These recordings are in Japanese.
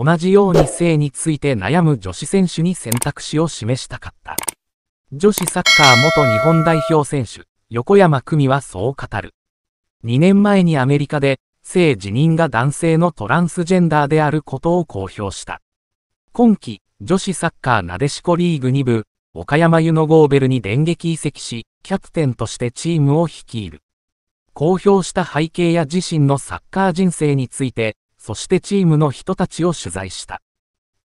同じように性について悩む女子選手に選択肢を示したかった。女子サッカー元日本代表選手、横山久美はそう語る。2年前にアメリカで、性自認が男性のトランスジェンダーであることを公表した。今季、女子サッカーなでしこリーグ2部、岡山湯のゴーベルに電撃移籍し、キャプテンとしてチームを率いる。公表した背景や自身のサッカー人生について、そしてチームの人たちを取材した。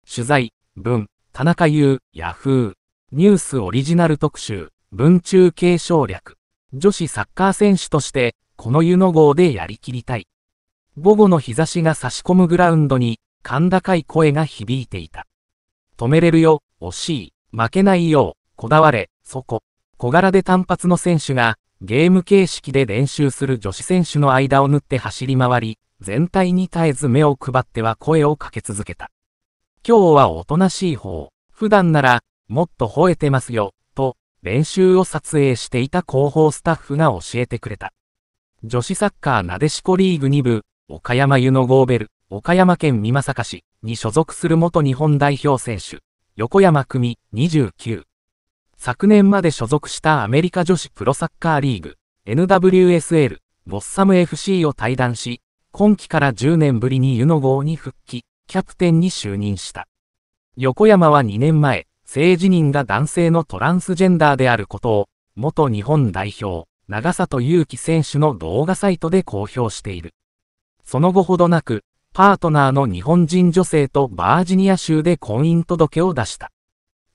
取材、文、田中優、ヤフー、ニュースオリジナル特集、文中継省略。女子サッカー選手として、この湯の号でやりきりたい。午後の日差しが差し込むグラウンドに、甲高い声が響いていた。止めれるよ、惜しい、負けないよう、こだわれ、そこ。小柄で単発の選手が、ゲーム形式で練習する女子選手の間を縫って走り回り、全体に絶えず目を配っては声をかけ続けた。今日はおとなしい方。普段なら、もっと吠えてますよ、と、練習を撮影していた広報スタッフが教えてくれた。女子サッカーなでしこリーグ2部、岡山湯のゴーベル、岡山県美作市に所属する元日本代表選手、横山組29。昨年まで所属したアメリカ女子プロサッカーリーグ、NWSL、ボッサム FC を退団し、今季から10年ぶりに湯の号に復帰、キャプテンに就任した。横山は2年前、性自認が男性のトランスジェンダーであることを、元日本代表、長里祐希選手の動画サイトで公表している。その後ほどなく、パートナーの日本人女性とバージニア州で婚姻届を出した。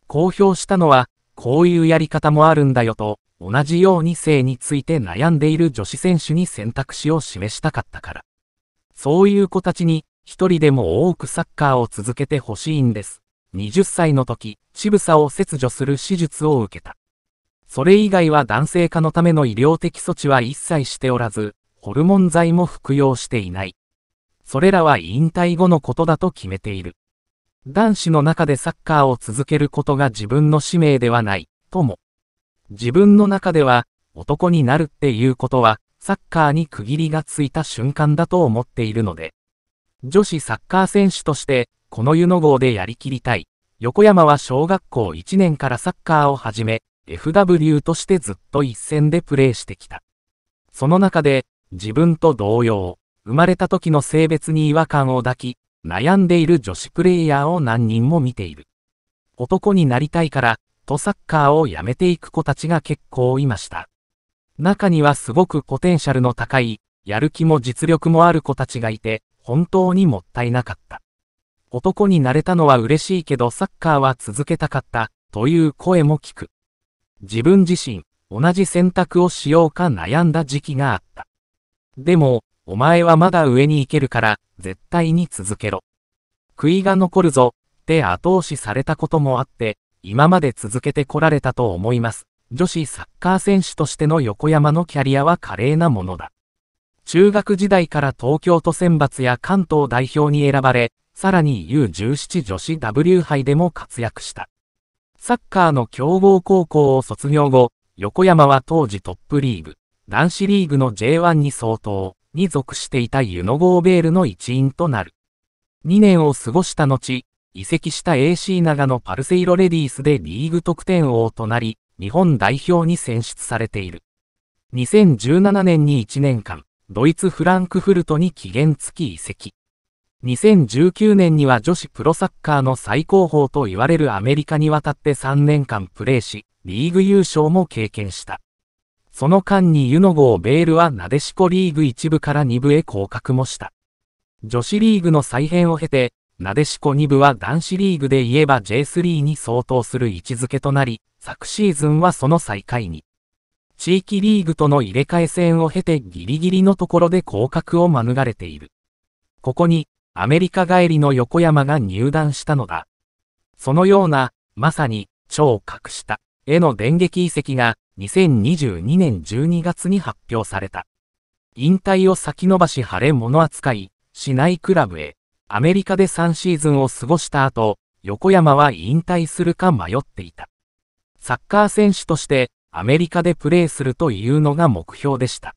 公表したのは、こういうやり方もあるんだよと、同じように性について悩んでいる女子選手に選択肢を示したかったから。そういう子たちに、一人でも多くサッカーを続けてほしいんです。20歳の時、渋さを切除する手術を受けた。それ以外は男性化のための医療的措置は一切しておらず、ホルモン剤も服用していない。それらは引退後のことだと決めている。男子の中でサッカーを続けることが自分の使命ではない、とも。自分の中では、男になるっていうことは、サッカーに区切りがついた瞬間だと思っているので、女子サッカー選手として、この湯の号でやりきりたい。横山は小学校1年からサッカーを始め、FW としてずっと一戦でプレーしてきた。その中で、自分と同様、生まれた時の性別に違和感を抱き、悩んでいる女子プレイヤーを何人も見ている。男になりたいから、とサッカーをやめていく子たちが結構いました。中にはすごくポテンシャルの高い、やる気も実力もある子たちがいて、本当にもったいなかった。男になれたのは嬉しいけどサッカーは続けたかった、という声も聞く。自分自身、同じ選択をしようか悩んだ時期があった。でも、お前はまだ上に行けるから、絶対に続けろ。悔いが残るぞ、って後押しされたこともあって、今まで続けてこられたと思います。女子サッカー選手としての横山のキャリアは華麗なものだ。中学時代から東京都選抜や関東代表に選ばれ、さらに U17 女子 W 杯でも活躍した。サッカーの強豪高校を卒業後、横山は当時トップリーグ、男子リーグの J1 に相当、に属していたユノゴーベールの一員となる。2年を過ごした後、移籍した AC 長野パルセイロレディースでリーグ得点王となり、日本代表に選出されている。2017年に1年間、ドイツ・フランクフルトに期限付き移籍。2019年には女子プロサッカーの最高峰と言われるアメリカに渡って3年間プレーし、リーグ優勝も経験した。その間にユノゴー・ベールはなでしこリーグ1部から2部へ降格もした。女子リーグの再編を経て、なでしこ2部は男子リーグで言えば J3 に相当する位置づけとなり、昨シーズンはその最下位に。地域リーグとの入れ替え戦を経てギリギリのところで降格を免れている。ここに、アメリカ帰りの横山が入団したのだ。そのような、まさに、超格下への電撃移籍が、2022年12月に発表された。引退を先延ばし晴れ物扱い、しないクラブへ。アメリカで3シーズンを過ごした後、横山は引退するか迷っていた。サッカー選手としてアメリカでプレーするというのが目標でした。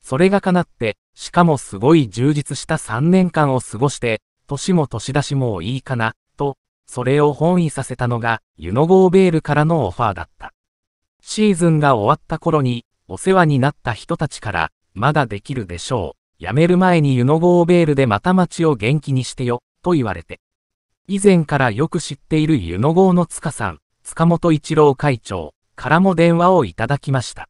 それが叶って、しかもすごい充実した3年間を過ごして、年も年出しもいいかな、と、それを本意させたのが、ユノゴーベールからのオファーだった。シーズンが終わった頃に、お世話になった人たちから、まだできるでしょう、辞める前にユノゴーベールでまた町を元気にしてよ、と言われて。以前からよく知っているユノゴーの塚さん、塚本一郎会長からも電話をいただきました。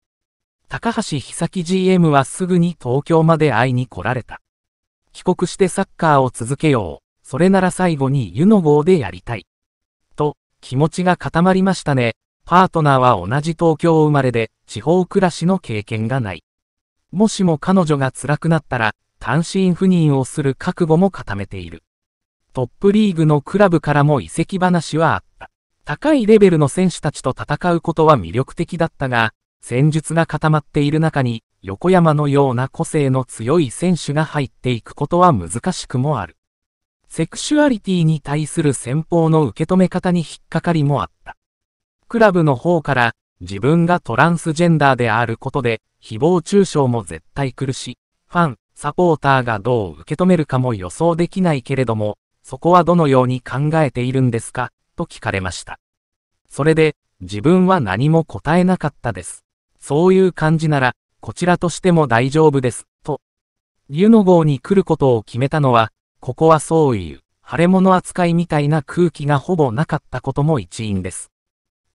高橋久樹 GM はすぐに東京まで会いに来られた。帰国してサッカーを続けよう。それなら最後にユノゴーでやりたい。と、気持ちが固まりましたね。パートナーは同じ東京生まれで、地方暮らしの経験がない。もしも彼女が辛くなったら、単身赴任をする覚悟も固めている。トップリーグのクラブからも移籍話はあった。高いレベルの選手たちと戦うことは魅力的だったが、戦術が固まっている中に、横山のような個性の強い選手が入っていくことは難しくもある。セクシュアリティに対する先方の受け止め方に引っかかりもあった。クラブの方から、自分がトランスジェンダーであることで、誹謗中傷も絶対来るし、ファン、サポーターがどう受け止めるかも予想できないけれども、そこはどのように考えているんですかと聞かれました。それで、自分は何も答えなかったです。そういう感じなら、こちらとしても大丈夫です、と。湯の号に来ることを決めたのは、ここはそういう、腫れ物扱いみたいな空気がほぼなかったことも一因です。